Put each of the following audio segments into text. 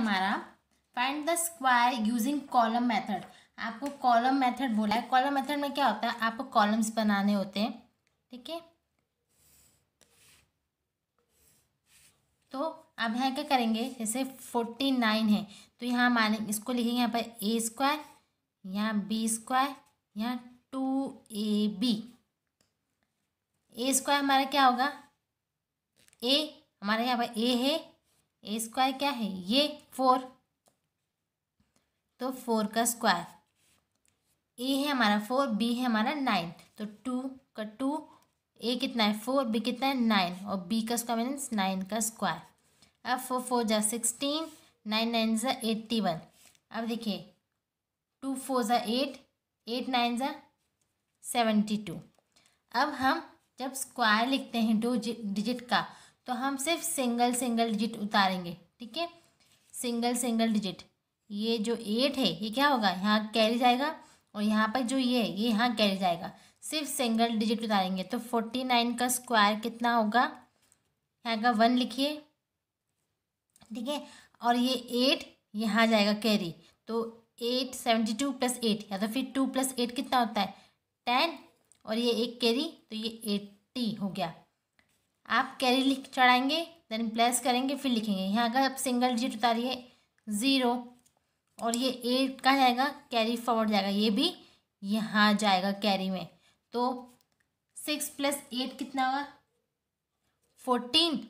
हमारा find the square using column method आपको column method बोला है कॉलम मेथड में क्या होता है आपको कॉलम्स बनाने होते हैं ठीक है तो अब यहाँ क्या करेंगे जैसे फोर्टी नाइन है तो यहाँ माने इसको लिखेंगे यहाँ पर ए स्क्वायर यहाँ बी स्क्वायर यहाँ two A B A square हमारा क्या होगा ए हमारे यहाँ पर ए है ए स्क्वायर क्या है ये फोर तो फोर का स्क्वायर ए है हमारा फोर बी है हमारा नाइन तो टू का टू ए कितना है फोर बी कितना है नाइन और बी का स्क्वायर मीन्स नाइन का स्क्वायर अब फोर फोर जा सिक्सटीन नाइन नाइन ज़ा एट्टी वन अब देखिए टू फोर ज़ा एट एट नाइन ज़ा सेवेंटी टू अब हम जब स्क्वायर लिखते हैं दो डिजिट का तो हम सिर्फ सिंगल सिंगल डिजिट उतारेंगे ठीक है सिंगल सिंगल डिजिट ये जो एट है ये क्या होगा यहाँ कैरी जाएगा और यहाँ पर जो ये है ये यहाँ कैरी जाएगा सिर्फ सिंगल डिजिट उतारेंगे तो फोर्टी नाइन का स्क्वायर कितना होगा यहाँ का वन लिखिए ठीक है और ये एट यहाँ जाएगा कैरी तो eight seventy two plus eight या तो फिर टू प्लस एट कितना होता है टेन और ये एक कैरी तो ये एट्टी हो गया आप कैरी लिख चढ़ाएंगे देन प्लस करेंगे फिर लिखेंगे यहाँ का आप सिंगल डिजिट उतारिए ज़ीरो और ये एट का जाएगा कैरी फॉरवर्ड जाएगा ये भी यहाँ जाएगा कैरी में तो सिक्स प्लस एट कितना होगा फोर्टीन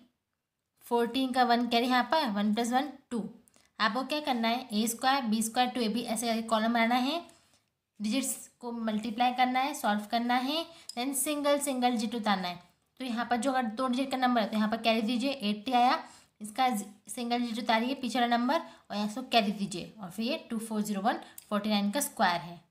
फोर्टीन का वन कैरी यहाँ पर वन प्लस वन टू आपको क्या करना है A square B square two A B ऐसे करके कॉलम बनाना है डिजिट्स को मल्टीप्लाई करना है सॉल्व करना है देन सिंगल सिंगल डिजिट उतारना है तो यहाँ पर जो अगर दो डिजिट का नंबर है तो यहाँ पर कैरी दीजिए एट्टी आया इसका सिंगल डिजिट उतारिए पिछड़ा नंबर और यहाँ से कैरी दीजिए और फिर ये two four zero one forty nine का स्क्वायर है